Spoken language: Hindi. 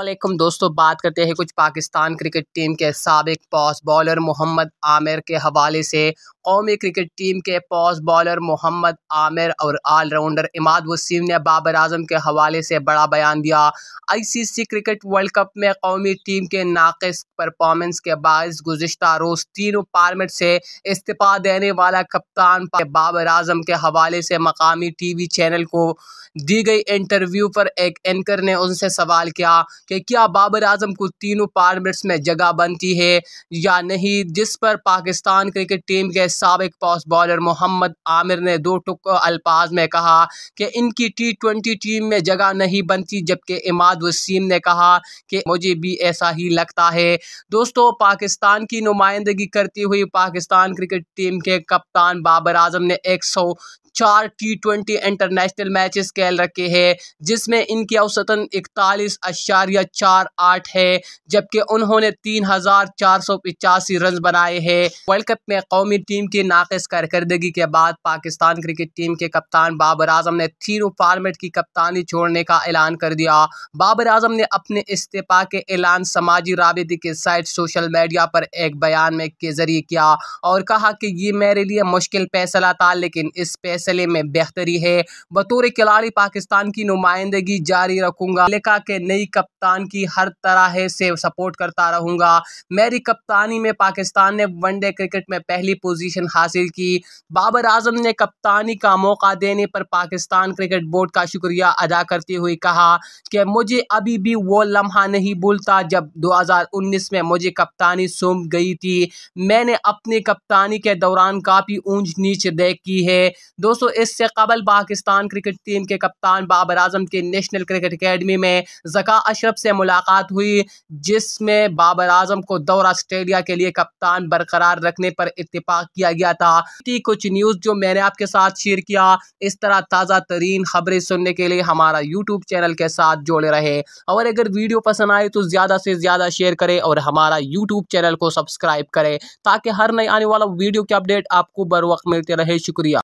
असलम दोस्तों बात करते हैं कुछ पाकिस्तान क्रिकेट टीम के सबक पॉस बॉलर मोहम्मद आमिर के हवाले से कौमी क्रिकेट टीम के पॉस बॉलर मोहम्मद आमिर और ऑलराउंडर इमाद वसीम ने बाबर आजम के हवाले से बड़ा बयान दिया आईसीसी क्रिकेट वर्ल्ड कप में कौमी टीम के नाकस परफॉर्मेंस के बायस गुजशत रोज़ तीनों पार्मेट से इस्तीफ़ा देने वाला कप्तान बाबर आजम के हवाले से मकामी टी वी चैनल को दी गई इंटरव्यू पर एक एंकर ने उनसे सवाल किया कि क्या बाबर आजम को तीनों पार्मेट्स में जगह बनती है या नहीं जिस पर पाकिस्तान क्रिकेट टीम के सबक फास्ट बॉलर मोहम्मद आमिर ने दो टुक अल्फाज में कहा कि इनकी टी ट्वेंटी टीम में जगह नहीं बनती जबकि इमाद वसीम ने कहा कि मुझे भी ऐसा ही लगता है दोस्तों पाकिस्तान की नुमाइंदगी करती हुई पाकिस्तान क्रिकेट टीम के कप्तान बाबर आजम ने एक सौ चार टी ट्वेंटी इंटरनेशनल मैचेस खेल रखे हैं जिसमें इनकी औसतन इकतालीस अशारिया चार आठ है जबकि उन्होंने तीन हज़ार चार सौ पिचासी रन बनाए हैं वर्ल्ड कप में कौमी टीम की नाकस कारकर्दगी के बाद पाकिस्तान क्रिकेट टीम के कप्तान बाबर आजम ने थीरू फार्मेट की कप्तानी छोड़ने का ऐलान कर दिया बाबर आजम ने अपने इस्तीफा के ऐलान समाजी रबते के साइट सोशल मीडिया पर एक बयान में के जरिए किया और कहा कि ये मेरे लिए मुश्किल फैसला था लेकिन इस सिलसिले में बेहतरी है बतौर खिलाड़ी पाकिस्तान की नुमाइंदगी जारी रखूंगा लेखा के नई कप्तान की हर तरह से सपोर्ट करता रहूंगा मेरी कप्तानी में पाकिस्तान ने वनडे क्रिकेट में पहली पोजीशन हासिल की बाबर आजम ने कप्तानी का मौका देने पर पाकिस्तान क्रिकेट बोर्ड का शुक्रिया अदा करते हुए कहा कि मुझे अभी भी वो लम्हा नहीं भूलता जब 2019 में मुझे कप्तानी सौंप गई थी मैंने अपनी कप्तानी के दौरान काफ़ी ऊंच नीच देख की है दोस्तों दोस्तों इससे कबल पाकिस्तान क्रिकेट टीम के कप्तान बाबर आजम की नेशनल क्रिकेट अकेडमी में जका अशरफ से मुलाकात हुई जिसमें बाबर आजम को दौरा ऑस्ट्रेलिया के लिए कप्तान बरकरार रखने पर इतफाक किया गया था कुछ न्यूज़ जो मैंने आपके साथ शेयर किया इस तरह ताज़ा तरीन खबरें सुनने के लिए हमारा यूट्यूब चैनल के साथ जुड़े रहे और अगर वीडियो पसंद आए तो ज़्यादा से ज़्यादा शेयर करें और हमारा यूट्यूब चैनल को सब्सक्राइब करें ताकि हर नए आने वाला वीडियो की अपडेट आपको बर वक्त मिलते रहे शुक्रिया